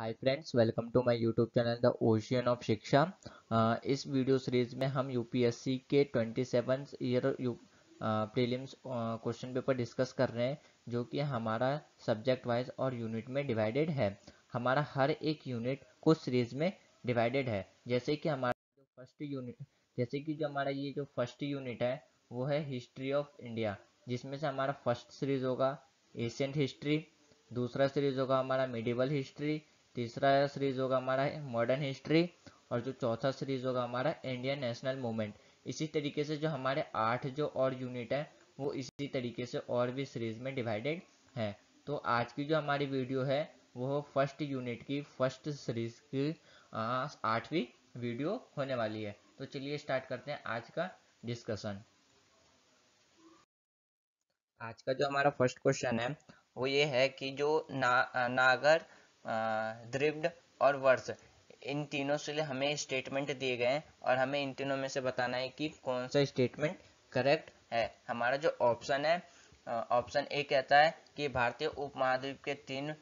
hi friends welcome to my YouTube channel the ocean of Shiksha इस video series में हम UPSC के twenty seven year prelims question paper discuss कर रहे हैं जो कि हमारा सब्जेक्ट वाइज और यूनिट में डिवाइडेड है हमारा हर एक यूनिट कुछ सीरीज में डिवाइडेड है जैसे कि हमारा जो फर्स्ट यूनिट जैसे कि जो हमारा ये जो फर्स्ट यूनिट है वो है हिस्ट्री ऑफ इंडिया जिसमें से हमारा फर्स्ट सीरीज होगा एशियंट हिस्ट्री दूसरा सीरीज होगा हमारा मिडिवल हिस्ट्री तीसरा सीरीज होगा हमारा मॉडर्न हिस्ट्री और जो चौथा सीरीज होगा हमारा इंडियन नेशनल मूवमेंट इसी तरीके से जो हमारे आठ जो और यूनिट है वो इसी तरीके से और भी सीरीज में डिवाइडेड है तो आज की जो हमारी वीडियो है वो फर्स्ट यूनिट की फर्स्ट सीरीज की आठवीं वीडियो होने वाली है तो चलिए स्टार्ट करते हैं आज का डिस्कशन आज का जो हमारा फर्स्ट क्वेश्चन है वो ये है कि जो ना, नागर द्रिव्ड और वर्ष इन तीनों से लिए हमें स्टेटमेंट दिए गए हैं और हमें इन तीनों में से बताना है कि कौन सा स्टेटमेंट करेक्ट है हमारा जो ऑप्शन है ऑप्शन ए कहता है कि भारतीय उपमहाद्वीप के तीन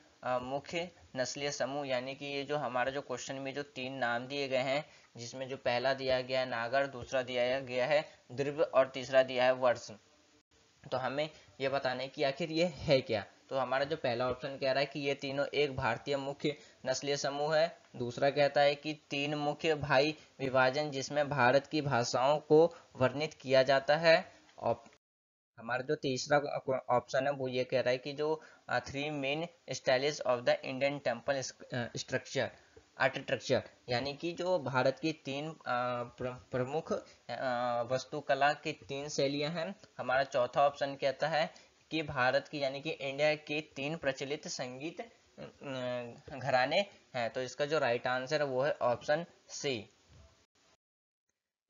मुख्य नस्लीय समूह यानी कि ये जो हमारा जो क्वेश्चन में जो तीन नाम दिए गए हैं जिसमें जो पहला दिया गया है नागर दूसरा दिया गया है द्रिव और तीसरा दिया है वर्ष तो हमें ये बताना है कि आखिर ये है क्या तो हमारा जो पहला ऑप्शन कह रहा है कि ये तीनों एक भारतीय मुख्य नस्लीय समूह है दूसरा कहता है कि तीन मुख्य भाई विभाजन जिसमें भारत की भाषाओं को वर्णित किया जाता है हमारा जो तीसरा ऑप्शन है वो ये कह रहा है कि जो three main styles of the Indian temple structure architecture यानी कि जो भारत की तीन प्रमुख वस्तुकला की तीन शैलियां हैं हमारा चौथा ऑप्शन कहता है कि भारत की यानी कि इंडिया के तीन प्रचलित संगीत अं, घराने हैं तो इसका जो राइट आंसर है वो है ऑप्शन सी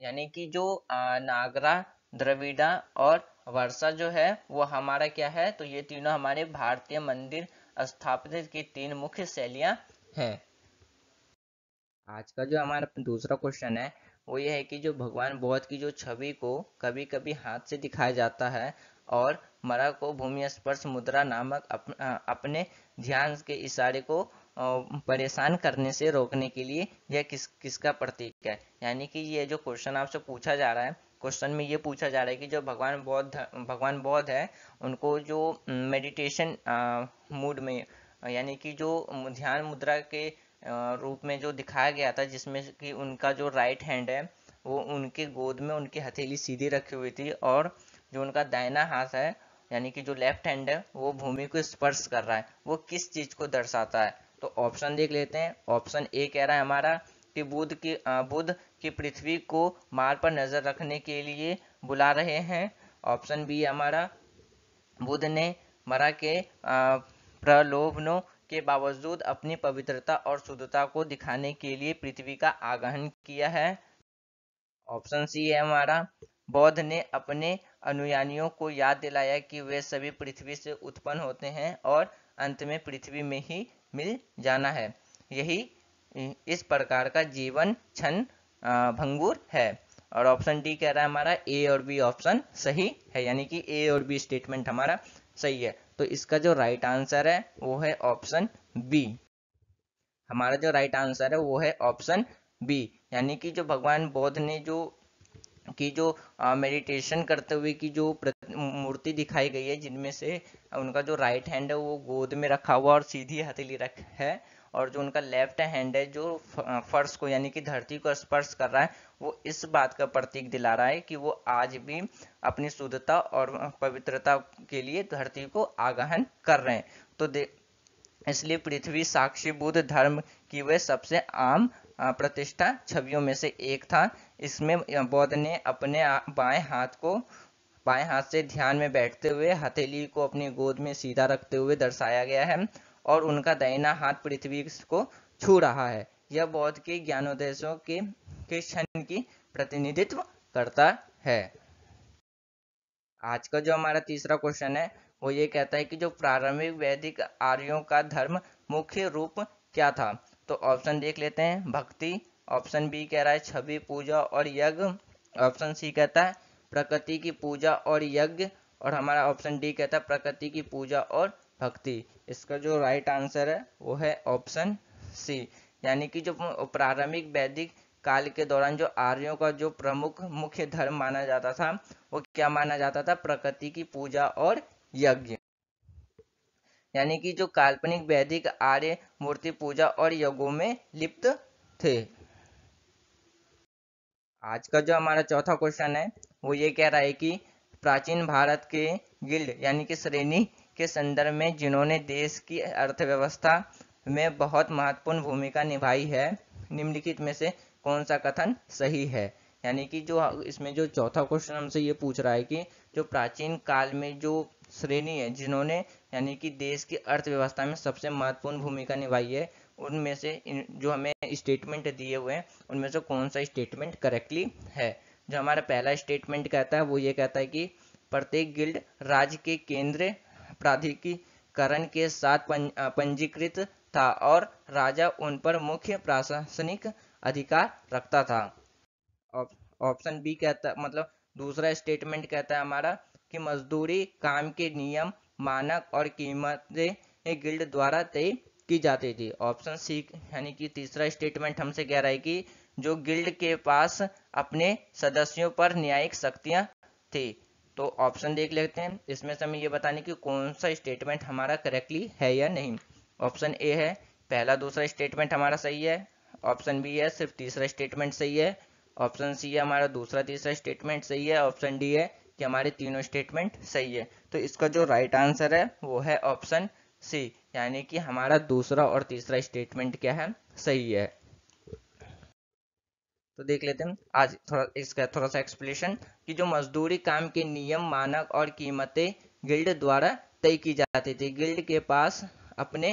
यानी कि जो नागरा द्रविड़ा और वर्षा जो है वो हमारा क्या है तो ये तीनों हमारे भारतीय मंदिर स्थापित की तीन मुख्य शैलियां हैं आज का जो हमारा दूसरा क्वेश्चन है वो ये है कि जो भगवान बौद्ध की जो छवि को कभी कभी हाथ से दिखाया जाता है और मरा को भूमि स्पर्श मुद्रा नामक अप, अपने ध्यान के इशारे को परेशान करने से रोकने के लिए यह किस किसका प्रतीक है यानी कि यह जो क्वेश्चन आपसे पूछा जा रहा है क्वेश्चन में ये पूछा जा रहा है कि जो भगवान बौद्ध भगवान बौद्ध है उनको जो मेडिटेशन मूड में यानी कि जो ध्यान मुद्रा के रूप में जो दिखाया गया था जिसमें कि उनका जो राइट हैंड है वो उनके गोद में उनकी हथेली सीधी रखी हुई थी और जो उनका दाहिना हाथ है यानी कि जो लेफ्ट हैंड है वो भूमि को स्पर्श कर रहा है वो किस चीज को दर्शाता है तो ऑप्शन देख लेते हैं ऑप्शन ए कह रहा है हमारा कि बुद्ध की बुद्ध की पृथ्वी को मार पर नजर रखने के लिए बुला रहे हैं ऑप्शन बी हमारा बुद्ध ने मरा के प्रलोभनों के बावजूद अपनी पवित्रता और शुद्धता को दिखाने के लिए पृथ्वी का आगहन किया है ऑप्शन सी है हमारा बौद्ध ने अपने अनुयायियों को याद दिलाया कि वे सभी पृथ्वी से उत्पन्न होते हैं और अंत में पृथ्वी में ही मिल जाना है यही इस प्रकार का जीवन क्षण भंगुर है और ऑप्शन डी कह रहा है हमारा ए और बी ऑप्शन सही है यानी कि ए और बी स्टेटमेंट हमारा सही है तो इसका जो राइट आंसर है वो है ऑप्शन बी हमारा जो राइट आंसर है वो है ऑप्शन बी यानी कि जो भगवान बौद्ध ने जो की जो मेडिटेशन करते हुए की जो मूर्ति दिखाई गई है जिनमें से उनका जो राइट हैंड है वो गोद में रखा हुआ और सीधी हथेली रख है और जो उनका लेफ्ट हैंड है जो फर्श को यानी कि धरती को स्पर्श कर रहा है वो इस बात का प्रतीक दिला रहा है कि वो आज भी अपनी शुद्धता और पवित्रता के लिए धरती को आगहन कर रहे हैं तो इसलिए पृथ्वी साक्षी बुद्ध धर्म की वह सबसे आम प्रतिष्ठा छवियों में से एक था इसमें बौद्ध ने अपने बाएं हाथ को बाएं हाथ से ध्यान में बैठते हुए हथेली को अपनी गोद में सीधा रखते हुए दर्शाया गया है और उनका दाहिना हाथ पृथ्वी को छू रहा है यह बौद्ध के ज्ञानोदेशों के क्षण की प्रतिनिधित्व करता है आज का जो हमारा तीसरा क्वेश्चन है वो ये कहता है कि जो प्रारंभिक वैदिक आर्यों का धर्म मुख्य रूप क्या था तो ऑप्शन देख लेते हैं भक्ति ऑप्शन बी कह रहा है छवि पूजा और यज्ञ ऑप्शन सी कहता है प्रकृति की पूजा और यज्ञ और हमारा ऑप्शन डी कहता है प्रकृति की पूजा और भक्ति इसका जो राइट आंसर है वो है ऑप्शन सी यानी कि जो प्रारंभिक वैदिक काल के दौरान जो आर्यों का जो प्रमुख मुख्य धर्म माना जाता था वो क्या माना जाता था प्रकृति की पूजा और यज्ञ यानी कि जो काल्पनिक वैदिक आर्य मूर्ति पूजा और यज्ञों में लिप्त थे आज का जो हमारा चौथा क्वेश्चन है वो ये कह रहा है कि प्राचीन भारत के गिल्ड यानी कि श्रेणी के संदर्भ में जिन्होंने देश की अर्थव्यवस्था में बहुत महत्वपूर्ण भूमिका निभाई है निम्नलिखित में से कौन सा कथन सही है यानी कि जो इसमें जो चौथा क्वेश्चन हमसे ये पूछ रहा है कि जो प्राचीन काल में जो श्रेणी है जिन्होंने यानी कि देश की अर्थव्यवस्था में सबसे महत्वपूर्ण भूमिका निभाई है उनमें से जो हमें स्टेटमेंट दिए हुए हैं उनमें से कौन सा स्टेटमेंट करेक्टली है जो हमारा पहला स्टेटमेंट कहता है वो ये कहता है कि प्रत्येक गिल्ड राज्य के केंद्र प्राधिकरण के साथ पंजीकृत था और राजा उन पर मुख्य प्रशासनिक अधिकार रखता था ऑप्शन बी कहता मतलब दूसरा स्टेटमेंट कहता है हमारा कि मजदूरी काम के नियम मानक और कीमतें गिल्ड द्वारा तय की जाती थी ऑप्शन सी यानी कि तीसरा स्टेटमेंट हमसे कह रहा है कि जो गिल्ड के पास अपने सदस्यों पर न्यायिक शक्तियां थी तो ऑप्शन देख लेते हैं इसमें से हमें ये बताने की कौन सा स्टेटमेंट हमारा करेक्टली है या नहीं ऑप्शन ए है पहला दूसरा स्टेटमेंट हमारा सही है ऑप्शन बी है सिर्फ तीसरा स्टेटमेंट सही है ऑप्शन सी है हमारा दूसरा तीसरा स्टेटमेंट सही है ऑप्शन डी है कि हमारे तीनों स्टेटमेंट सही है तो इसका जो राइट right आंसर है वो है ऑप्शन सी यानी कि हमारा दूसरा और तीसरा स्टेटमेंट क्या है सही है तो देख लेते हैं आज थोड़ा इसका थोड़ा सा एक्सप्लेनेशन कि जो मजदूरी काम के नियम मानक और कीमतें गिल्ड द्वारा तय की जाती थी गिल्ड के पास अपने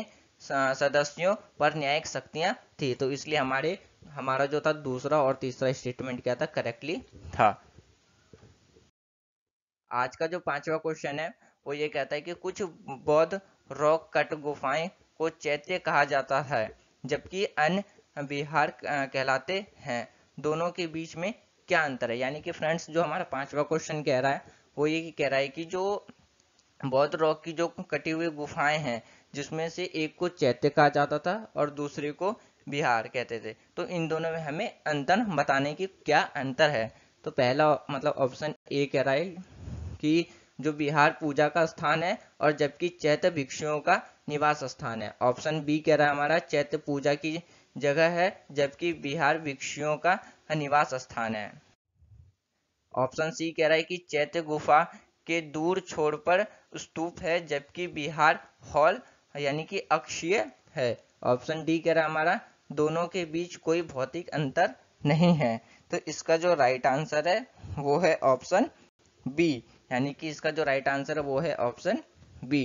सदस्यों पर न्यायिक शक्तियां थी तो इसलिए हमारे हमारा जो था दूसरा और तीसरा स्टेटमेंट क्या था करेक्टली था आज का जो पांचवा क्वेश्चन है वो ये कहता है कि कुछ बौद्ध रॉक कट गुफाएं को चैत्य कहा जाता है जबकि अन्य बिहार कहलाते हैं दोनों के बीच में क्या अंतर है यानी कि फ्रेंड्स जो हमारा पांचवा क्वेश्चन कह रहा है वो ये कह रहा है कि जो बौद्ध रॉक की जो कटी हुई गुफाएं हैं जिसमें से एक को चैत्य कहा जाता था और दूसरे को बिहार कहते थे तो इन दोनों में हमें अंतर बताने की क्या अंतर है तो पहला मतलब ऑप्शन ए कह रहा है कि जो बिहार पूजा का स्थान है और जबकि चैत्य भिक्षुओं का निवास स्थान है ऑप्शन बी कह रहा है हमारा चैत्य पूजा की जगह है जबकि बिहार भिक्षुओं का निवास स्थान है ऑप्शन सी कह रहा है कि चैत्य गुफा के दूर छोर पर स्तूप है जबकि बिहार हॉल यानी कि अक्षीय है ऑप्शन डी कह रहा है हमारा दोनों के बीच कोई भौतिक अंतर नहीं है तो इसका जो राइट आंसर है वो है ऑप्शन बी यानी कि इसका जो राइट आंसर है वो है ऑप्शन बी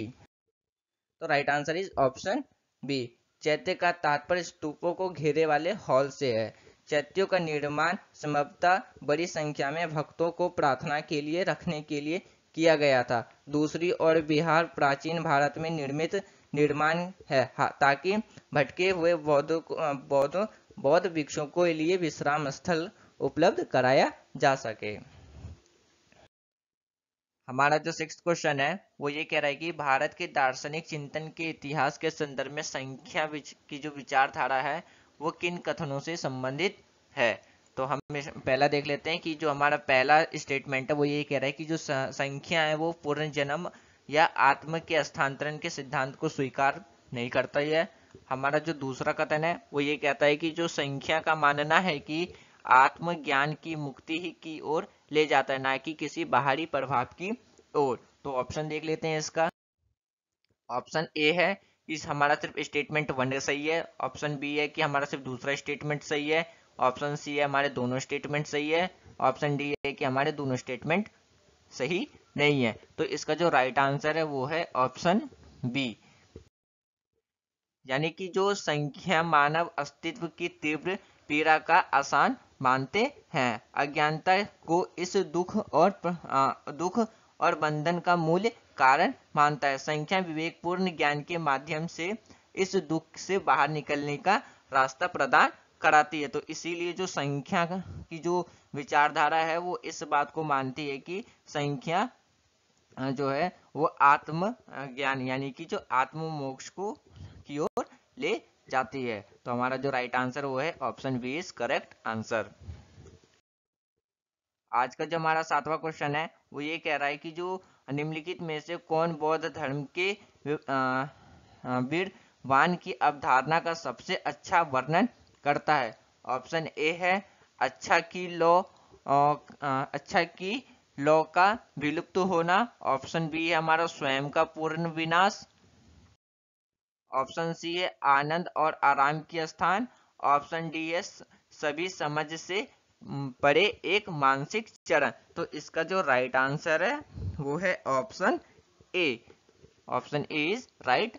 तो right answer is option B चैत्य का तात्पर्य स्तूपों को घेरे वाले हॉल से है चैत्यों का निर्माण संभवतः बड़ी संख्या में भक्तों को प्रार्थना के लिए रखने के लिए किया गया था दूसरी ओर बिहार प्राचीन भारत में निर्मित निर्माण है ताकि भटके हुए बौद्ध बौद्ध भिक्षुकों के लिए विश्राम स्थल उपलब्ध कराया जा सके हमारा जो सिक्स क्वेश्चन है वो ये कह रहा है कि भारत के दार्शनिक चिंतन के इतिहास के संदर्भ में संख्या की जो विचारधारा है वो किन कथनों से संबंधित है तो हम पहला देख लेते हैं कि जो हमारा पहला स्टेटमेंट है वो ये कह रहा है कि जो संख्या है वो पूर्ण जन्म या आत्म के स्थानांतरण के सिद्धांत को स्वीकार नहीं करता है हमारा जो दूसरा कथन है वो ये कहता है कि जो संख्या का मानना है कि आत्मज्ञान की मुक्ति ही की ओर ले जाता है ना कि किसी बाहरी प्रभाव की ओर तो ऑप्शन देख लेते हैं इसका ऑप्शन ए है इस हमारा सिर्फ स्टेटमेंट वन सही है ऑप्शन बी है कि हमारा सिर्फ दूसरा स्टेटमेंट सही है ऑप्शन सी है हमारे दोनों स्टेटमेंट सही है ऑप्शन डी है कि हमारे दोनों स्टेटमेंट सही नहीं है तो इसका जो राइट आंसर है वो है ऑप्शन बी यानी कि जो संख्या मानव अस्तित्व की तीव्र पीड़ा का आसान मानते हैं अज्ञानता को इस दुख और आ, दुख और बंधन का मूल कारण मानता है संख्या विवेकपूर्ण ज्ञान के माध्यम से इस दुख से बाहर निकलने का रास्ता प्रदान कराती है तो इसीलिए जो संख्या की जो विचारधारा है वो इस बात को मानती है कि संख्या जो है वो आत्म ज्ञान यानी कि जो आत्म मोक्ष को की ओर ले जाती है तो हमारा जो राइट आंसर वो है option B is correct answer आज का जो हमारा सातवां क्वेश्चन है वो ये कह रहा है कि जो निम्नलिखित में से कौन बौद्ध धर्म के वीरवान की अवधारणा का सबसे अच्छा वर्णन करता है ऑप्शन ए है अच्छा की लो अच्छा की लौ का विलुप्त होना ऑप्शन बी है हमारा स्वयं का पूर्ण विनाश ऑप्शन सी है आनंद और आराम की स्थान ऑप्शन डी है सभी समझ से परे एक मानसिक चरण तो इसका जो राइट आंसर है वो है option A option A is right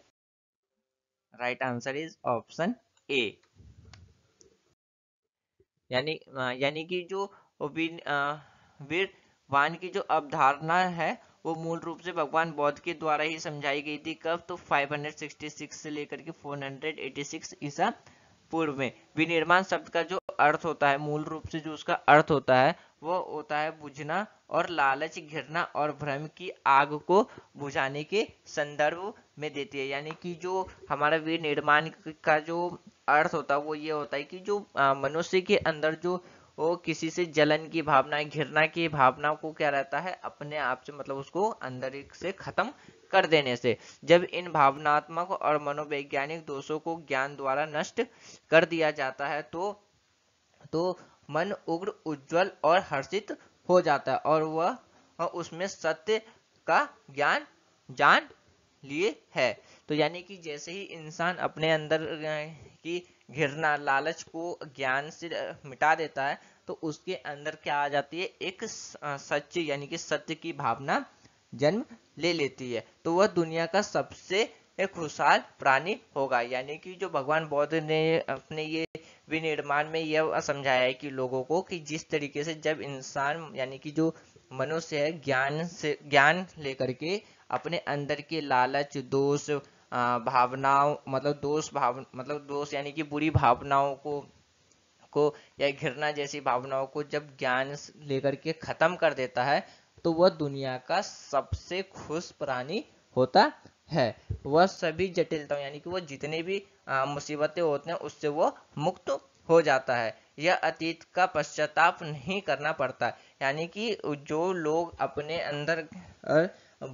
right answer is option A यानी यानी कि जो वीर वान की जो अवधारणा है वो मूल रूप से भगवान बौद्ध के द्वारा ही समझाई गई थी कब तो 566 से लेकर के 486 ईसा पूर्व में विनिर्माण शब्द का जो अर्थ होता है मूल रूप से जो उसका अर्थ होता है वो होता है बुझना और लालच घिरना और भ्रम की आग को बुझाने के संदर्भ में देती है यानी कि जो हमारा विनिर्माण का जो अर्थ होता है वो ये होता है कि जो मनुष्य के अंदर जो वो किसी से जलन की भावना घिरना की भावना को क्या रहता है अपने आप से मतलब उसको अंदर से खत्म कर देने से जब इन भावनात्मक और मनोवैज्ञानिक दोषों को ज्ञान द्वारा नष्ट कर दिया जाता है तो तो मन उग्र उज्जवल और हर्षित हो जाता है और वह उसमें सत्य का ज्ञान जान लिए है तो यानी कि जैसे ही इंसान अपने अंदर की घिरना लालच को ज्ञान से मिटा देता है तो उसके अंदर क्या आ जाती है एक सच्ची यानी कि सत्य की भावना जन्म ले लेती है तो वह दुनिया का सबसे खुशहाल प्राणी होगा यानी कि जो भगवान बौद्ध ने अपने ये विनिर्माण में यह समझाया है कि लोगों को कि जिस तरीके से जब इंसान यानी कि जो मनुष्य है ज्ञान से ज्ञान लेकर के अपने अंदर के लालच दोष भावनाओं मतलब दोष भाव मतलब दोष यानी कि बुरी भावनाओं को को या घृणा जैसी भावनाओं को जब ज्ञान लेकर के खत्म कर देता है तो वह दुनिया का सबसे खुश प्राणी होता है वह सभी जटिलताओं यानी कि वह जितने भी मुसीबतें होते हैं उससे वह मुक्त हो जाता है यह अतीत का पश्चाताप नहीं करना पड़ता यानी कि जो लोग अपने अंदर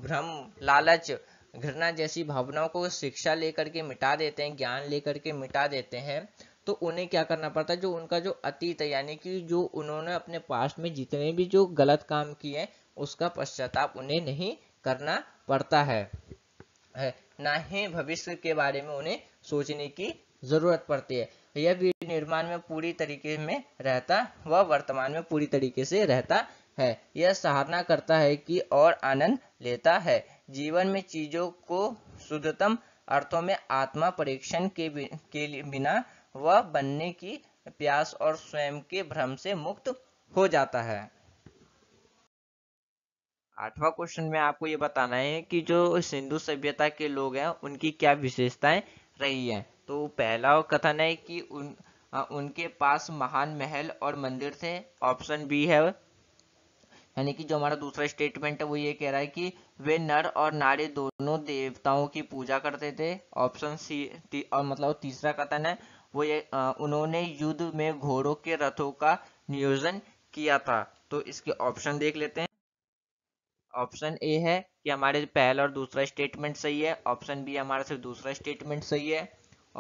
भ्रम लालच घृणा जैसी भावनाओं को शिक्षा लेकर के मिटा देते हैं ज्ञान लेकर के मिटा देते हैं तो उन्हें क्या करना पड़ता है जो उनका जो अतीत है यानी कि जो उन्होंने अपने पास्ट में जितने भी जो गलत काम किए हैं उसका पश्चाताप उन्हें नहीं करना पड़ता है ना ही भविष्य के बारे में उन्हें सोचने की जरूरत पड़ती है यह भी निर्माण में पूरी तरीके में रहता व वर्तमान में पूरी तरीके से रहता है यह सहारना करता है कि और आनंद लेता है जीवन में चीजों को शुद्धतम अर्थों में आत्मा परीक्षण के, के बिना वह बनने की प्यास और स्वयं के भ्रम से मुक्त हो जाता है आठवां क्वेश्चन में आपको ये बताना है कि जो सिंधु सभ्यता के लोग हैं उनकी क्या विशेषताएं रही हैं तो पहला कथन है कि उन आ, उनके पास महान महल और मंदिर थे ऑप्शन बी है यानी कि जो हमारा दूसरा स्टेटमेंट है वो ये कह रहा है कि वे नर और नारी दोनों देवताओं की पूजा करते थे ऑप्शन सी और मतलब तीसरा कथन है वो ये उन्होंने युद्ध में घोड़ों के रथों का नियोजन किया था तो इसके ऑप्शन देख लेते हैं ऑप्शन ए है कि हमारे पहला और दूसरा स्टेटमेंट सही है ऑप्शन बी हमारा सिर्फ दूसरा स्टेटमेंट सही है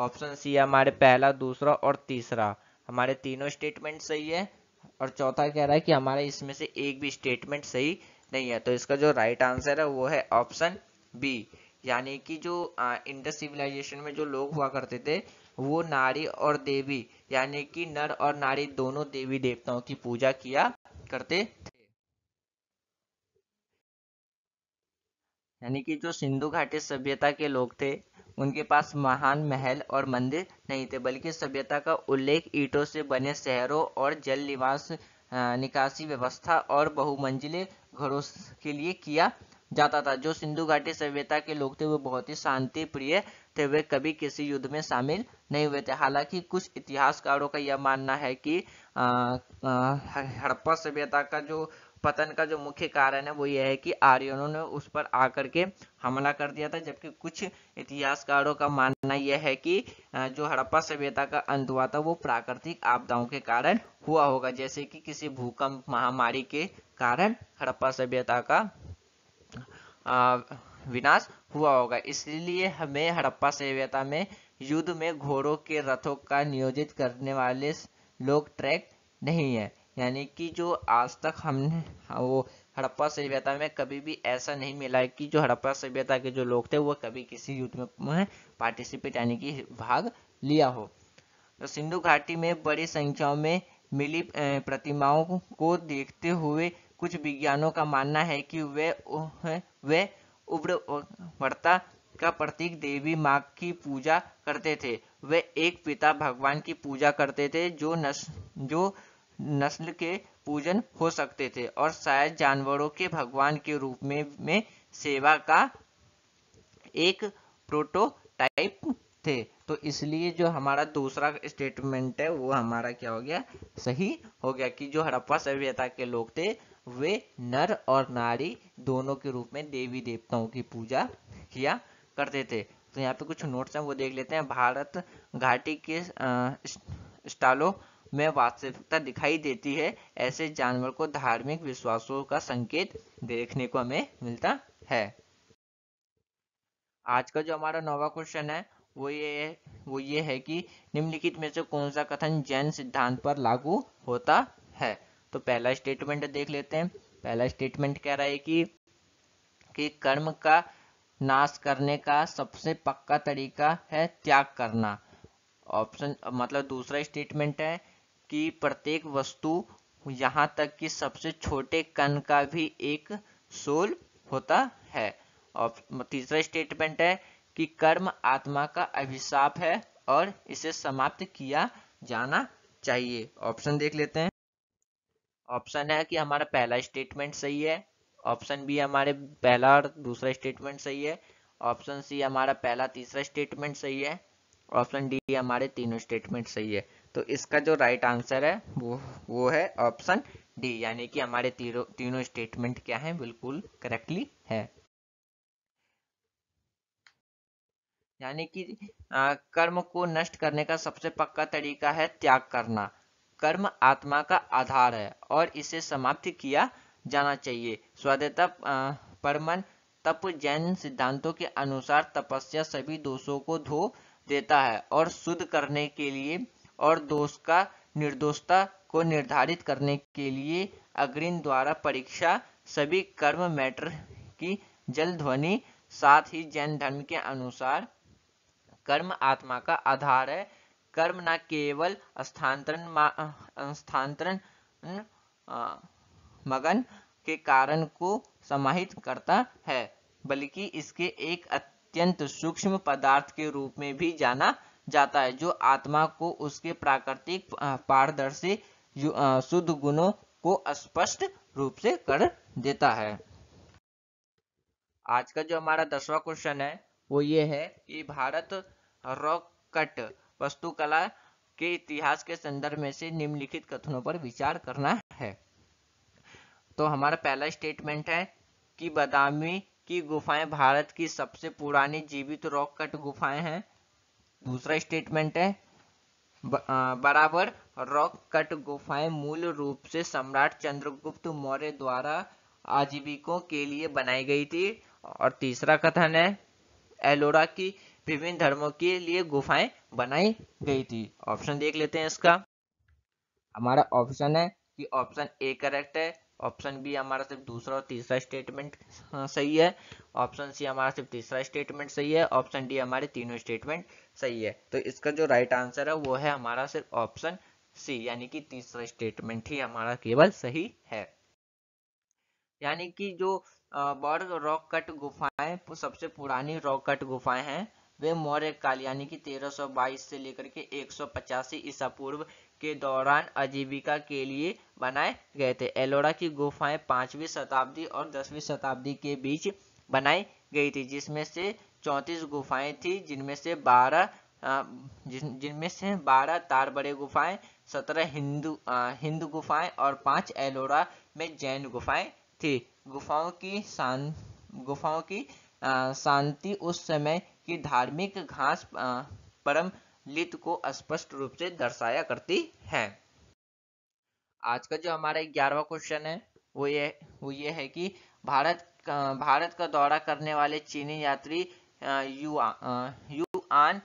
ऑप्शन सी हमारे पहला दूसरा और तीसरा हमारे तीनों स्टेटमेंट सही है और चौथा कह रहा है कि हमारे इसमें से एक भी स्टेटमेंट सही नहीं है तो इसका जो राइट आंसर है वो है ऑप्शन बी यानी कि जो इंडस सिविलाइजेशन में जो लोग हुआ करते थे वो नारी और देवी यानी कि नर और नारी दोनों देवी देवताओं की पूजा किया करते थे यानी कि जो सिंधु घाटी सभ्यता के लोग थे उनके पास महान महल और मंदिर नहीं थे बल्कि सभ्यता का उल्लेख ईटों से बने शहरों और जल निवास निकासी व्यवस्था और बहुमंजिले घरों के लिए किया जाता था जो सिंधु घाटी सभ्यता के लोग थे वो बहुत ही शांति प्रिय थे वे कभी किसी युद्ध में शामिल नहीं हुए थे हालांकि कुछ इतिहासकारों का यह मानना है कि हड़प्पा सभ्यता का जो पतन का जो मुख्य कारण है वो यह है कि आर्यनों ने उस पर आकर के हमला कर दिया था जबकि कुछ इतिहासकारों का मानना यह है कि जो हड़प्पा सभ्यता का अंत हुआ था वो प्राकृतिक आपदाओं के कारण हुआ होगा जैसे कि किसी भूकंप महामारी के कारण हड़प्पा सभ्यता का विनाश हुआ होगा इसलिए हमें हड़प्पा सभ्यता में युद्ध में घोड़ों के रथों का नियोजित करने वाले लोग ट्रैक नहीं है यानी कि जो आज तक हमने हाँ, वो हड़प्पा सभ्यता में कभी भी ऐसा नहीं मिला है कि जो हड़प्पा सभ्यता के जो लोग थे वो कभी किसी युद्ध में पार्टिसिपेट यानी कि भाग लिया हो तो सिंधु घाटी में बड़ी संख्या में मिली प्रतिमाओं को देखते हुए कुछ विज्ञानों का मानना है कि वे वे उग्र वर्ता का प्रतीक देवी माँ की पूजा करते थे वे एक पिता भगवान की पूजा करते थे जो नस जो नस्ल के पूजन हो सकते थे और शायद जानवरों के भगवान के रूप में में सेवा का एक प्रोटोटाइप थे तो इसलिए जो हमारा दूसरा स्टेटमेंट है वो हमारा क्या हो गया सही हो गया कि जो हड़प्पा सभ्यता के लोग थे वे नर और नारी दोनों के रूप में देवी देवताओं की पूजा किया करते थे तो यहाँ पे कुछ नोट्स हैं वो देख लेते हैं भारत घाटी के स्टालों में वास्तविकता दिखाई देती है ऐसे जानवर को धार्मिक विश्वासों का संकेत देखने को हमें मिलता है आज का जो हमारा नवा क्वेश्चन है वो ये है वो ये है कि निम्नलिखित में से कौन सा कथन जैन सिद्धांत पर लागू होता है तो पहला स्टेटमेंट देख लेते हैं पहला स्टेटमेंट कह रहा है कि कि कर्म का नाश करने का सबसे पक्का तरीका है त्याग करना ऑप्शन मतलब दूसरा स्टेटमेंट है कि प्रत्येक वस्तु यहाँ तक कि सबसे छोटे कण का भी एक सोल होता है और तीसरा स्टेटमेंट है कि कर्म आत्मा का अभिशाप है और इसे समाप्त किया जाना चाहिए ऑप्शन देख लेते हैं ऑप्शन है कि हमारा पहला स्टेटमेंट सही है ऑप्शन बी हमारे पहला और दूसरा स्टेटमेंट सही है ऑप्शन सी हमारा पहला तीसरा स्टेटमेंट सही है ऑप्शन डी हमारे तीनों स्टेटमेंट सही है तो इसका जो राइट आंसर है वो वो है ऑप्शन डी यानी कि हमारे तीनों तीनों स्टेटमेंट क्या है बिल्कुल करेक्टली है यानी कि कर्म को नष्ट करने का सबसे पक्का तरीका है त्याग करना कर्म आत्मा का आधार है और इसे समाप्त किया जाना चाहिए स्वाधीनता परमन तप जैन सिद्धांतों के अनुसार तपस्या सभी दोषों को धो देता है और शुद्ध करने के लिए और दोष का निर्दोषता को निर्धारित करने के लिए अग्रिम द्वारा परीक्षा सभी कर्म मैटर की जल ध्वनि साथ ही जैन धर्म के अनुसार कर्म आत्मा का आधार है कर्म न केवल स्थानांतरण स्थानांतरण मगन के कारण को समाहित करता है बल्कि इसके एक अत्यंत सूक्ष्म पदार्थ के रूप में भी जाना जाता है जो आत्मा को उसके प्राकृतिक पारदर्शी शुद्ध गुणों को स्पष्ट रूप से कर देता है आज का जो हमारा दसवा क्वेश्चन है वो ये है कि भारत रॉकट वस्तुकला के इतिहास के संदर्भ में से निम्नलिखित कथनों पर विचार करना है तो हमारा पहला स्टेटमेंट है कि बदामी की गुफाएं भारत की सबसे पुरानी जीवित रॉक कट गुफाएं हैं दूसरा स्टेटमेंट है बराबर रॉक कट गुफाएं मूल रूप से सम्राट चंद्रगुप्त मौर्य द्वारा आजीविकों के लिए बनाई गई थी और तीसरा कथन है एलोरा की विभिन्न धर्मों के लिए गुफाएं बनाई गई थी ऑप्शन देख लेते हैं इसका हमारा ऑप्शन है कि ऑप्शन ए करेक्ट है ऑप्शन बी हमारा सिर्फ दूसरा और तीसरा स्टेटमेंट हाँ, सही है ऑप्शन सी हमारा सिर्फ तीसरा स्टेटमेंट सही है ऑप्शन डी हमारे तीनों स्टेटमेंट सही है तो इसका जो राइट आंसर है वो है हमारा सिर्फ ऑप्शन सी यानी कि तीसरा स्टेटमेंट ही हमारा केवल सही है यानी कि जो बॉर्ड रॉक कट गुफाएं सबसे पुरानी रॉक कट गुफाएं हैं वे मौर्य काल यानी कि 1322 से लेकर के एक सौ ईसा पूर्व के दौरान आजीविका के लिए बनाए गए थे एलोरा की गुफाएं पांचवी शताब्दी और दसवीं शताब्दी के बीच बनाई गई थी जिसमें से चौतीस गुफाएं थी जिनमें से बारह जिनमें से बारह तार बड़े गुफाएं सत्रह हिंदू हिंदू गुफाएं और पांच एलोरा में जैन गुफाएं थी गुफाओं की शान गुफाओं की शांति उस समय कि धार्मिक घास परम लित को स्पष्ट रूप से दर्शाया करती है आज का जो हमारा ग्यारहवा क्वेश्चन है वो ये वो ये है कि भारत भारत का दौरा करने वाले चीनी यात्री युआ युआन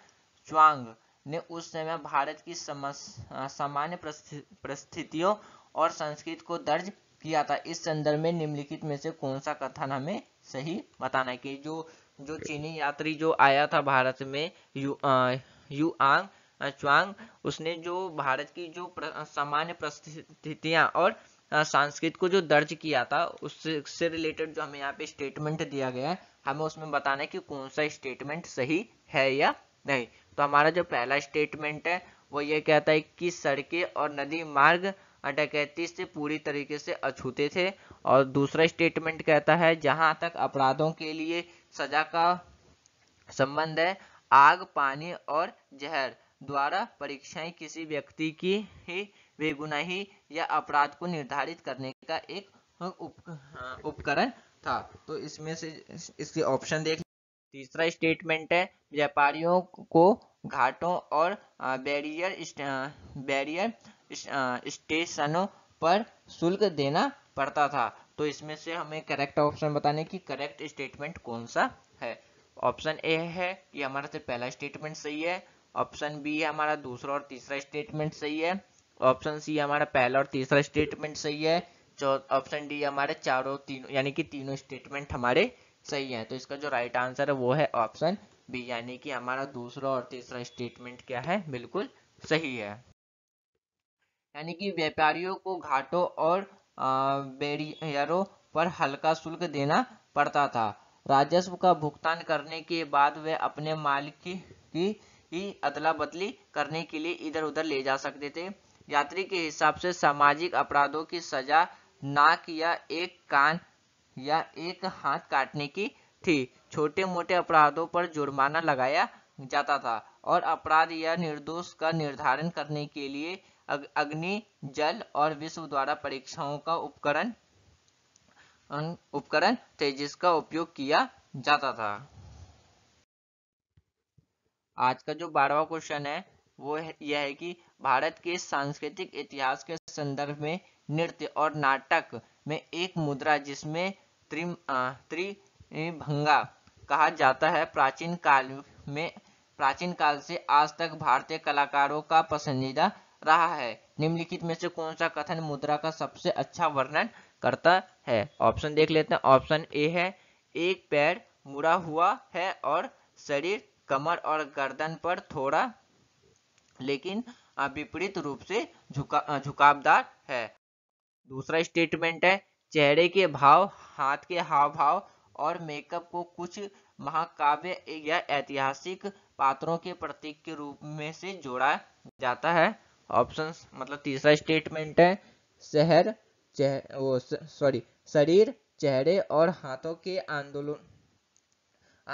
च्वांग ने उस समय भारत की सामान्य परिस्थितियों और संस्कृत को दर्ज किया था इस संदर्भ में निम्नलिखित में से कौन सा कथन हमें सही बताना है कि जो जो चीनी यात्री जो आया था भारत में यू आ, यू आंग चुआंग उसने जो भारत की जो प्र, सामान्य परिस्थितियाँ और संस्कृत को जो दर्ज किया था उससे रिलेटेड जो हमें यहाँ पे स्टेटमेंट दिया गया है हमें उसमें बताना है कि कौन सा स्टेटमेंट सही है या नहीं तो हमारा जो पहला स्टेटमेंट है वो ये कहता है कि सड़कें और नदी मार्ग डकैती से पूरी तरीके से अछूते थे और दूसरा स्टेटमेंट कहता है जहां तक अपराधों के लिए सजा का संबंध है आग पानी और जहर द्वारा परीक्षाएं किसी व्यक्ति की ही बेगुनाही या अपराध को निर्धारित करने का एक उप, हाँ, उपकरण था तो इसमें से इसके ऑप्शन देख तीसरा स्टेटमेंट है व्यापारियों को घाटों और बैरियर बैरियर स्टेशनों पर शुल्क देना पड़ता था तो इसमें से हमें करेक्ट ऑप्शन बताने की करेक्ट स्टेटमेंट कौन सा है ऑप्शन ए है कि हमारा से पहला स्टेटमेंट सही है ऑप्शन बी है हमारा दूसरा और तीसरा स्टेटमेंट सही है ऑप्शन सी हमारा पहला और तीसरा स्टेटमेंट सही है ऑप्शन डी हमारे चारों तीनों यानी कि तीनों स्टेटमेंट हमारे सही है तो इसका जो राइट right आंसर है वो है ऑप्शन बी यानी कि हमारा दूसरा और तीसरा स्टेटमेंट क्या है बिल्कुल सही है यानी कि व्यापारियों को घाटों और बैरियरों पर हल्का शुल्क देना पड़ता था राजस्व का भुगतान करने के बाद वे अपने मालिक की, की ही अदला बदली करने के लिए इधर उधर ले जा सकते थे यात्री के हिसाब से सामाजिक अपराधों की सजा नाक या एक कान या एक हाथ काटने की थी छोटे मोटे अपराधों पर जुर्माना लगाया जाता था और अपराध या निर्दोष का निर्धारण करने के लिए अग्नि जल और विश्व द्वारा परीक्षाओं का उपकरण उपकरण थे जिसका उपयोग किया जाता था आज का जो बारहवा क्वेश्चन है वो यह है कि भारत के सांस्कृतिक इतिहास के संदर्भ में नृत्य और नाटक में एक मुद्रा जिसमें त्रिभंगा कहा जाता है प्राचीन काल में प्राचीन काल से आज तक भारतीय कलाकारों का पसंदीदा रहा है निम्नलिखित में से कौन सा कथन मुद्रा का सबसे अच्छा वर्णन करता है ऑप्शन देख लेते हैं ऑप्शन ए है एक पैर मुड़ा हुआ है और शरीर कमर और गर्दन पर थोड़ा लेकिन विपरीत रूप से झुका झुकावदार है दूसरा स्टेटमेंट है चेहरे के भाव हाथ के हाव भाव और मेकअप को कुछ महाकाव्य या ऐतिहासिक पात्रों के प्रतीक के रूप में से जोड़ा जाता है ऑप्शन मतलब तीसरा स्टेटमेंट है शहर वो सॉरी शरीर चेहरे और हाथों के आंदोलन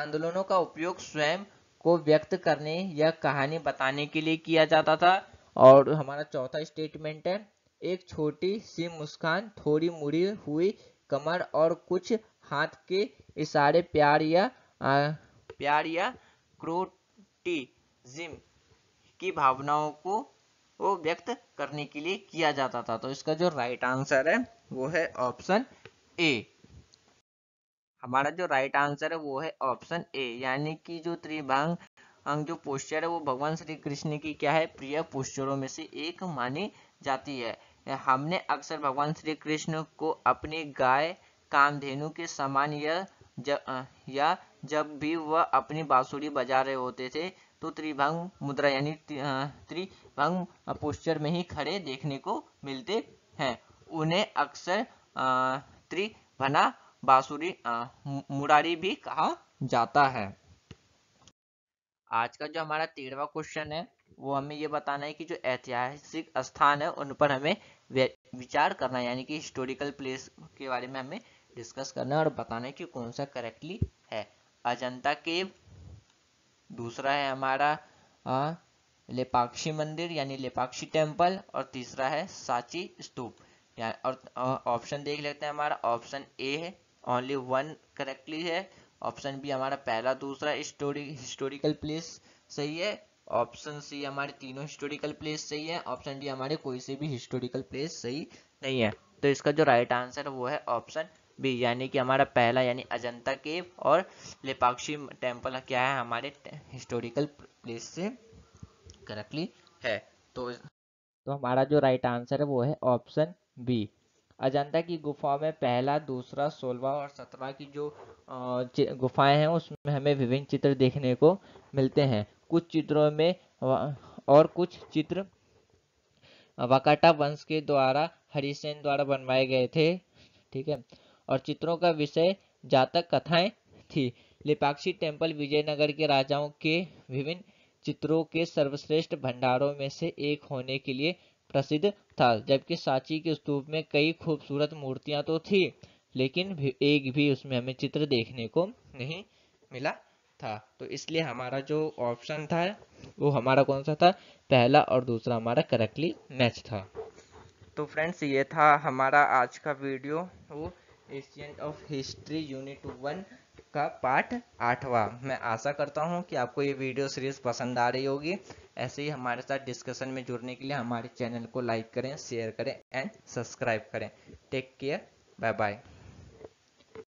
आंदोलनों का उपयोग स्वयं को व्यक्त करने या कहानी बताने के लिए किया जाता था और हमारा चौथा स्टेटमेंट है एक छोटी सी मुस्कान थोड़ी मुड़ी हुई कमर और कुछ हाथ के इशारे प्यार या प्यार या क्रोटिज्म की भावनाओं को वो व्यक्त करने के लिए किया जाता था तो इसका जो राइट आंसर है वो है ऑप्शन ए हमारा जो राइट आंसर है वो है ऑप्शन ए यानी कि जो त्रिभांग अंग जो पोस्टर है वो भगवान श्री कृष्ण की क्या है प्रिय पोस्टरों में से एक मानी जाती है हमने अक्सर भगवान श्री कृष्ण को अपनी गाय कामधेनु के समान या, या जब भी वह अपनी बांसुरी बजा रहे होते थे तो त्रिभंग मुद्रा यानी त्रिभंग पोस्चर में ही खड़े देखने को मिलते हैं उन्हें अक्सर त्रिभना बांसुरी मुरारी भी कहा जाता है आज का जो हमारा तेरहवा क्वेश्चन है वो हमें ये बताना है कि जो ऐतिहासिक स्थान है उन पर हमें विचार करना यानी कि हिस्टोरिकल प्लेस के बारे में हमें डिस्कस करना है और बताना है कि कौन सा करेक्टली है अजंता केव दूसरा है हमारा आ, लेपाक्षी मंदिर यानी लेपाक्षी टेम्पल और तीसरा है सांची स्तूप और ऑप्शन देख लेते हैं हमारा ऑप्शन ए है ओनली वन करेक्टली है ऑप्शन बी हमारा पहला दूसरा हिस्टोरी हिस्टोरिकल प्लेस सही है ऑप्शन सी हमारे तीनों हिस्टोरिकल प्लेस सही है ऑप्शन डी हमारे कोई से भी हिस्टोरिकल प्लेस सही नहीं है तो इसका जो राइट right आंसर है वो है ऑप्शन भी यानी कि हमारा पहला यानी अजंता केव और लिपाक्षी टेम्पल क्या है हमारे हिस्टोरिकल प्लेस से करेक्टली है तो तो हमारा जो राइट आंसर है वो है ऑप्शन बी अजंता की गुफा में पहला दूसरा सोलवा और सत्रह की जो गुफाएं हैं उसमें हमें विभिन्न चित्र देखने को मिलते हैं कुछ चित्रों में और कुछ चित्र वकाटा वंश के द्वारा हरिसेन द्वारा बनवाए गए थे ठीक है और चित्रों का विषय जातक कथाएं थी लिपाक्षी टेम्पल विजयनगर के राजाओं के विभिन्न चित्रों के सर्वश्रेष्ठ भंडारों में से एक होने के लिए प्रसिद्ध था जबकि सांची के स्तूप में कई खूबसूरत मूर्तियां तो थी लेकिन एक भी उसमें हमें चित्र देखने को नहीं मिला था तो इसलिए हमारा जो ऑप्शन था वो हमारा कौन सा था पहला और दूसरा हमारा करेक्टली मैच था तो फ्रेंड्स ये था हमारा आज का वीडियो वो Asian of history unit one का पार्ट आठवा मैं आशा करता हूं कि आपको ये वीडियो सीरीज पसंद आ रही होगी ऐसे ही हमारे साथ डिस्कशन में जुड़ने के लिए हमारे चैनल को लाइक करें शेयर करें एंड सब्सक्राइब करें टेक केयर बाय बाय